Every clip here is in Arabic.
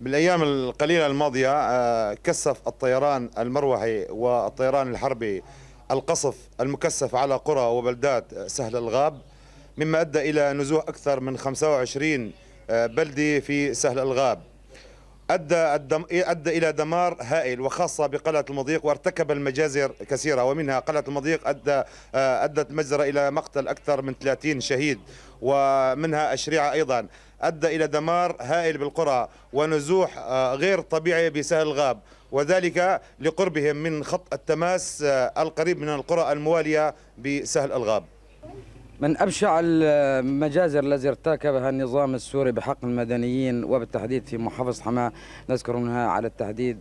بالايام القليله الماضيه آه، كثف الطيران المروحي والطيران الحربي القصف المكثف على قرى وبلدات سهل الغاب مما ادى الى نزوح اكثر من 25 آه، بلده في سهل الغاب ادى الدم... ادى الى دمار هائل وخاصه بقلعه المضيق وارتكب المجازر كثيره ومنها قلعه المضيق ادى آه، ادت مجزره الى مقتل اكثر من 30 شهيد ومنها الشريعه ايضا أدى إلى دمار هائل بالقرى ونزوح آه، غير طبيعي بسهل الغاب وذلك لقربهم من خط التماس آه، القريب من القرى الموالية بسهل الغاب من أبشع المجازر التي ارتكبها النظام السوري بحق المدنيين وبالتحديد في محافظة حماة نذكر منها على التحديد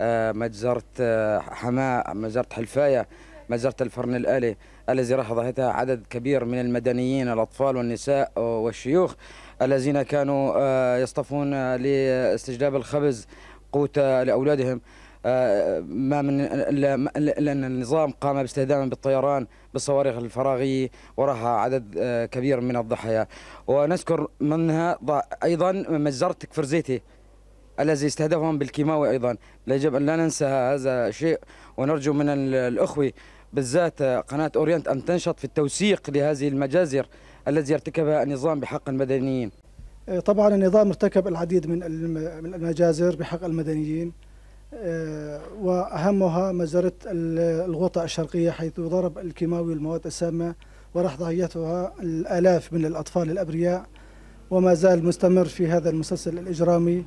آه، مجزرة حماة مجزرة حلفاية مجزرة الفرن الآلي الذي رحضتها عدد كبير من المدنيين الأطفال والنساء والشيوخ الذين كانوا آه، يصطفون لاستجلاب الخبز قوت لأولادهم آه، ما من لأن النظام قام باستهدامه بالطيران بالصواريخ الفراغية وراها عدد آه، كبير من الضحايا ونذكر منها أيضا مجزرة كفرزيتي الذي استهدفهم بالكيماوي أيضا يجب أن لا ننسى هذا الشيء ونرجو من الأخوة بالذات قناة أورينت أن تنشط في التوثيق لهذه المجازر الذي ارتكبها النظام بحق المدنيين آه، طبعا النظام ارتكب العديد من المجازر بحق المدنيين آه، وأهمها مجزرة الغوطة الشرقية حيث ضرب الكيماوي المواد السامة وراح ضحيتها الآلاف من الأطفال الأبرياء وما زال مستمر في هذا المسلسل الإجرامي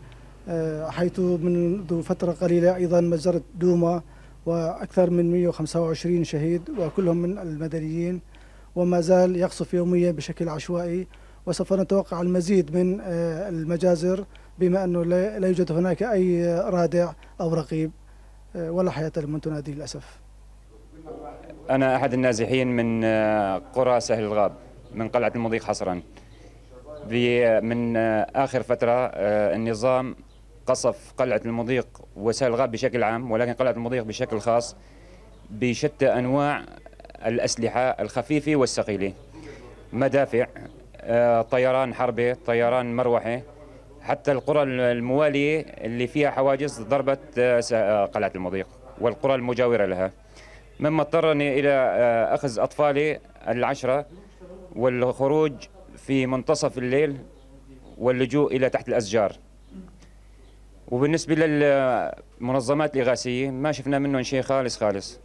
آه، حيث منذ فترة قليلة أيضا مجزرة دوما وأكثر من 125 شهيد وكلهم من المدنيين وما زال يقصف يوميا بشكل عشوائي وسوف نتوقع المزيد من آه، المجازر بما أنه لا يوجد هناك أي رادع أو رقيب آه، ولا حياة لمن تنادي للأسف أنا أحد النازحين من قرى سهل الغاب من قلعة المضيق حصرا من آخر فترة النظام قصف قلعة المضيق وسائل الغاب بشكل عام ولكن قلعة المضيق بشكل خاص بشتى أنواع الأسلحة الخفيفة والثقيلة مدافع آه، طيران حربي طيران مروحي حتى القرى الموالية اللي فيها حواجز ضربت آه، آه، قلعة المضيق والقرى المجاورة لها مما اضطرني إلى أخذ أطفالي العشرة والخروج في منتصف الليل واللجوء إلى تحت الأشجار وبالنسبه للمنظمات الاغاثيه ما شفنا منهم شيء خالص خالص